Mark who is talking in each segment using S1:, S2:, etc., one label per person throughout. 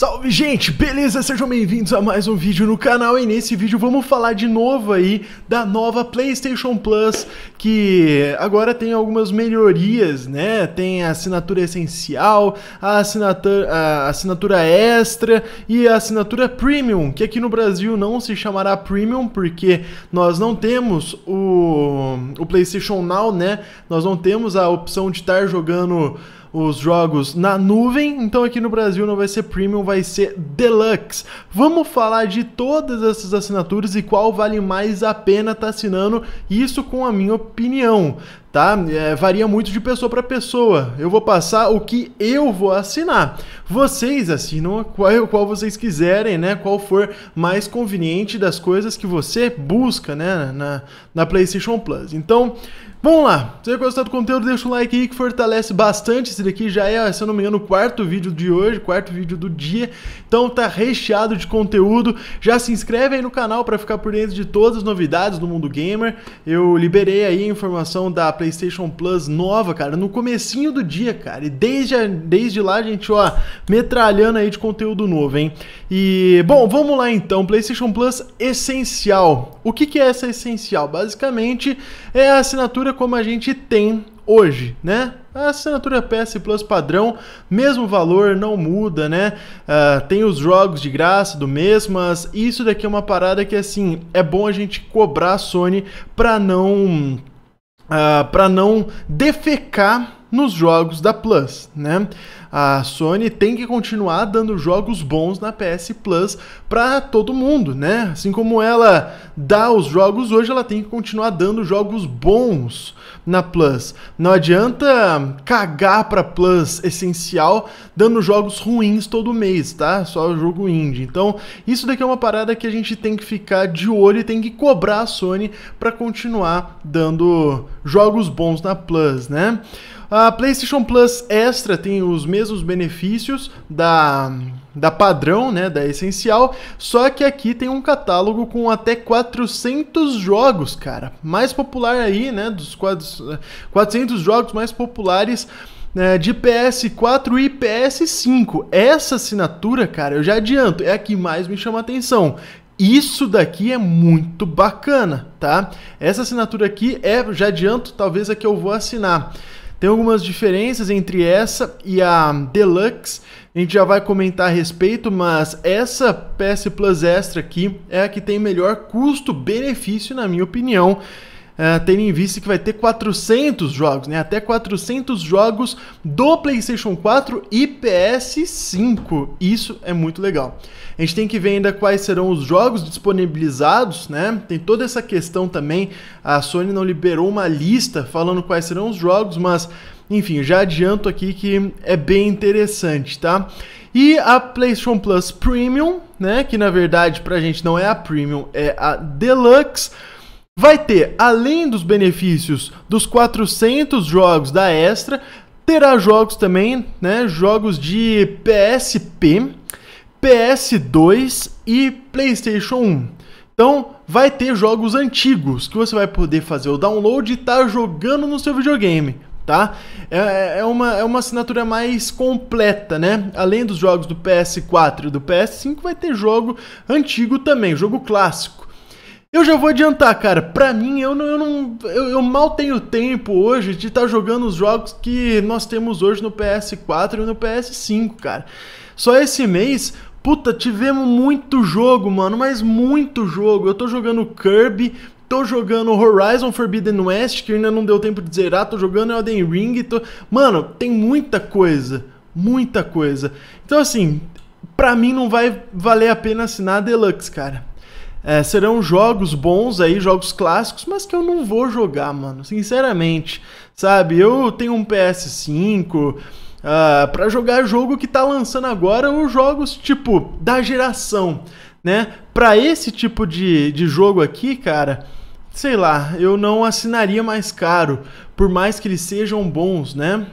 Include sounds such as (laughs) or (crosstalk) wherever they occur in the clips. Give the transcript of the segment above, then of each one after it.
S1: Salve gente, beleza? Sejam bem-vindos a mais um vídeo no canal e nesse vídeo vamos falar de novo aí da nova PlayStation Plus que agora tem algumas melhorias, né? Tem a assinatura essencial, a assinatura, a assinatura extra e a assinatura premium, que aqui no Brasil não se chamará premium porque nós não temos o, o PlayStation Now, né? Nós não temos a opção de estar jogando os jogos na nuvem, então aqui no Brasil não vai ser premium, vai ser deluxe. Vamos falar de todas essas assinaturas e qual vale mais a pena estar tá assinando, isso com a minha opinião tá? É, varia muito de pessoa para pessoa. Eu vou passar o que eu vou assinar. Vocês assinam qual, (laughs) qual vocês quiserem, né? Qual for mais conveniente das coisas que você busca, né? Na, na PlayStation Plus. Então, Vamos lá, se você gostou do conteúdo, deixa o like aí que fortalece bastante. Esse daqui já é, se eu não me engano, o quarto vídeo de hoje, quarto vídeo do dia. Então tá recheado de conteúdo. Já se inscreve aí no canal para ficar por dentro de todas as novidades do mundo gamer. Eu liberei aí a informação da PlayStation Plus nova, cara, no comecinho do dia, cara. E desde, desde lá a gente, ó, metralhando aí de conteúdo novo, hein? E, bom, vamos lá então. PlayStation Plus essencial. O que, que é essa essencial? Basicamente, é a assinatura como a gente tem hoje, né? A assinatura PS Plus padrão, mesmo valor, não muda, né? Uh, tem os jogos de graça do mas Isso daqui é uma parada que, assim, é bom a gente cobrar a Sony pra não ah, para não defecar nos jogos da Plus, né? A Sony tem que continuar dando jogos bons na PS Plus para todo mundo, né? Assim como ela dá os jogos hoje, ela tem que continuar dando jogos bons na Plus. Não adianta cagar para Plus essencial dando jogos ruins todo mês, tá? Só jogo indie. Então, isso daqui é uma parada que a gente tem que ficar de olho e tem que cobrar a Sony para continuar dando jogos bons na Plus, né? A PlayStation Plus Extra tem os mesmos benefícios da da padrão, né, da essencial, só que aqui tem um catálogo com até 400 jogos, cara. Mais popular aí, né, dos 400 jogos mais populares né, de PS4 e PS5. Essa assinatura, cara, eu já adianto, é a que mais me chama atenção. Isso daqui é muito bacana, tá? Essa assinatura aqui é, já adianto, talvez a que eu vou assinar. Tem algumas diferenças entre essa e a Deluxe, a gente já vai comentar a respeito, mas essa PS Plus Extra aqui é a que tem melhor custo-benefício, na minha opinião uh, tendo em vista que vai ter 400 jogos, né? Até 400 jogos do PlayStation 4 e PS5. Isso é muito legal. A gente tem que ver ainda quais serão os jogos disponibilizados, né? Tem toda essa questão também. A Sony não liberou uma lista falando quais serão os jogos, mas enfim, já adianto aqui que é bem interessante, tá? E a PlayStation Plus Premium, né, que na verdade pra gente não é a Premium, é a Deluxe vai ter, além dos benefícios dos 400 jogos da Extra, terá jogos também, né, jogos de PSP, PS2 e PlayStation 1. Então, vai ter jogos antigos que você vai poder fazer o download e estar tá jogando no seu videogame tá? É, é, uma, é uma assinatura mais completa, né? Além dos jogos do PS4 e do PS5, vai ter jogo antigo também, jogo clássico. Eu já vou adiantar, cara. Pra mim, eu não. Eu, não, eu, eu mal tenho tempo hoje de estar tá jogando os jogos que nós temos hoje no PS4 e no PS5, cara. Só esse mês, puta, tivemos muito jogo, mano, mas muito jogo. Eu tô jogando Kirby, tô jogando Horizon Forbidden West, que ainda não deu tempo de zerar, tô jogando Elden Ring, tô... Mano, tem muita coisa, muita coisa. Então, assim, pra mim não vai valer a pena assinar a Deluxe, cara. É, serão jogos bons aí, jogos clássicos, mas que eu não vou jogar, mano. Sinceramente, sabe? Eu tenho um PS5. Uh, ah, para jogar jogo que tá lançando agora os jogos tipo da geração, né? Para esse tipo de, de jogo aqui, cara, sei lá, eu não assinaria mais caro, por mais que eles sejam bons, né?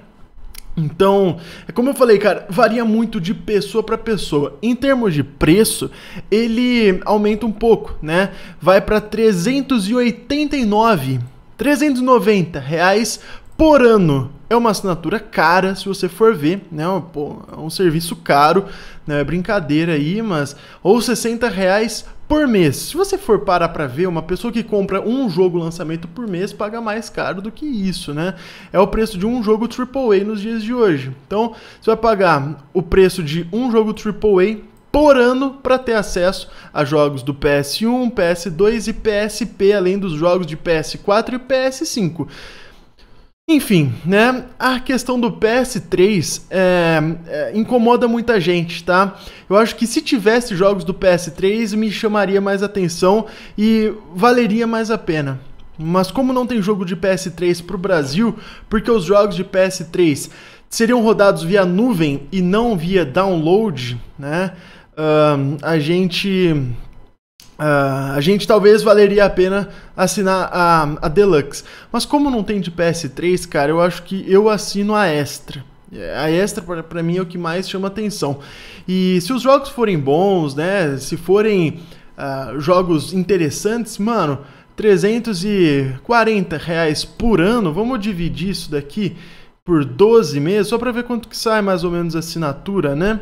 S1: Então, é como eu falei, cara, varia muito de pessoa para pessoa. Em termos de preço, ele aumenta um pouco, né? Vai para 389, 390 reais por ano. É uma assinatura cara, se você for ver, né? É um serviço caro, não é brincadeira aí, mas ou 60 reais por mês. Se você for parar para ver, uma pessoa que compra um jogo lançamento por mês paga mais caro do que isso, né? É o preço de um jogo AAA nos dias de hoje. Então, você vai pagar o preço de um jogo AAA por ano para ter acesso a jogos do PS1, PS2 e PSP, além dos jogos de PS4 e PS5. Enfim, né? A questão do PS3 é, é, incomoda muita gente, tá? Eu acho que se tivesse jogos do PS3 me chamaria mais atenção e valeria mais a pena. Mas como não tem jogo de PS3 pro Brasil, porque os jogos de PS3 seriam rodados via nuvem e não via download, né? Uh, a gente Uh, a gente talvez valeria a pena assinar a, a Deluxe. Mas como não tem de PS3, cara, eu acho que eu assino a Extra. A Extra, para mim, é o que mais chama atenção. E se os jogos forem bons, né? Se forem uh, jogos interessantes, mano, 340 reais por ano, vamos dividir isso daqui por 12 meses, só para ver quanto que sai mais ou menos a assinatura, né?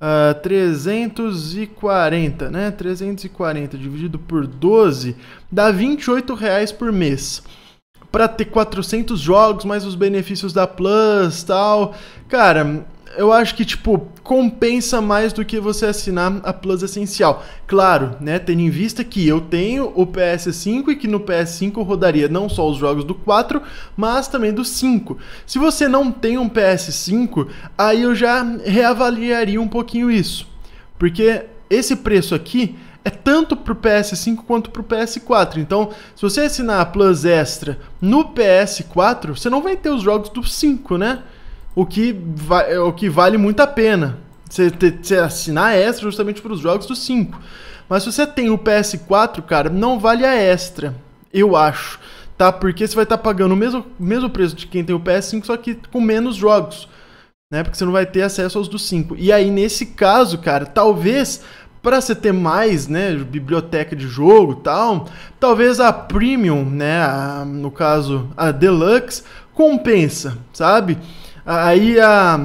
S1: Uh, ah, 340, né? 340 dividido por 12 dá 28 reais por mês. Para ter 400 jogos, mais os benefícios da Plus, tal. Cara, eu acho que, tipo, compensa mais do que você assinar a Plus Essencial. Claro, né, tendo em vista que eu tenho o PS5 e que no PS5 rodaria não só os jogos do 4, mas também do 5. Se você não tem um PS5, aí eu já reavaliaria um pouquinho isso. Porque esse preço aqui é tanto para o PS5 quanto para o PS4. Então, se você assinar a Plus Extra no PS4, você não vai ter os jogos do 5, né? o que, vai, é, o que vale muito a pena. Você, assinar extra justamente para os jogos do 5. Mas se você tem o PS4, cara, não vale a extra, eu acho. Tá? Porque você vai estar tá pagando o mesmo, mesmo preço de quem tem o PS5, só que com menos jogos. Né? Porque você não vai ter acesso aos do 5. E aí, nesse caso, cara, talvez para você ter mais, né, biblioteca de jogo, tal, talvez a premium, né, a, no caso a deluxe compensa, sabe? Aí a,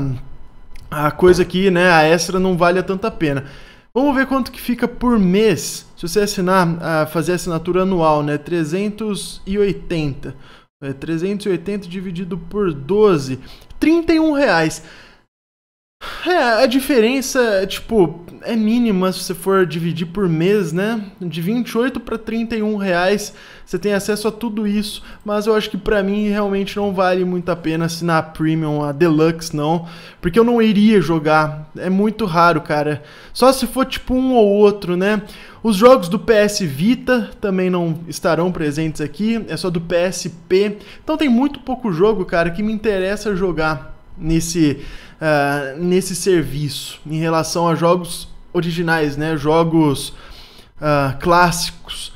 S1: a coisa aqui, né, a extra não vale a tanta pena. Vamos ver quanto que fica por mês se você assinar, fazer assinatura anual, né? 380. É 380 dividido por 12, 31 reais. É, a diferença, tipo, é mínima se você for dividir por mês, né? De 28 para 31 reais você tem acesso a tudo isso, mas eu acho que para mim realmente não vale muito a pena assinar a Premium, a Deluxe não, porque eu não iria jogar, é muito raro, cara. Só se for tipo um ou outro, né? Os jogos do PS Vita também não estarão presentes aqui, é só do PSP. Então tem muito pouco jogo, cara, que me interessa jogar nesse, uh, nesse serviço em relação a jogos originais, né? Jogos uh, clássicos.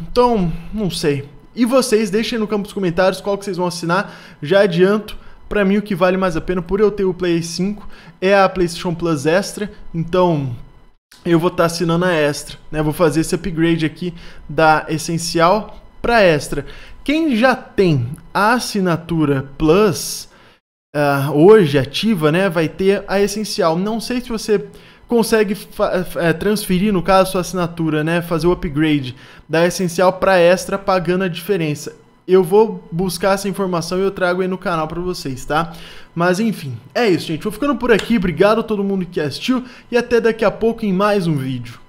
S1: Então, não sei. E vocês, deixem no campo dos comentários qual que vocês vão assinar. Já adianto, para mim o que vale mais a pena por eu ter o Play 5 é a PlayStation Plus Extra. Então, eu vou estar tá assinando a Extra, né? Vou fazer esse upgrade aqui da essencial para Extra. Quem já tem a assinatura Plus, uh, hoje ativa, né, vai ter a essencial. Não sei se você consegue eh, transferir, no caso, sua assinatura, né, fazer o upgrade da essencial para extra pagando a diferença. Eu vou buscar essa informação e eu trago aí no canal para vocês, tá? Mas enfim, é isso, gente. Vou ficando por aqui. Obrigado a todo mundo que assistiu e até daqui a pouco em mais um vídeo.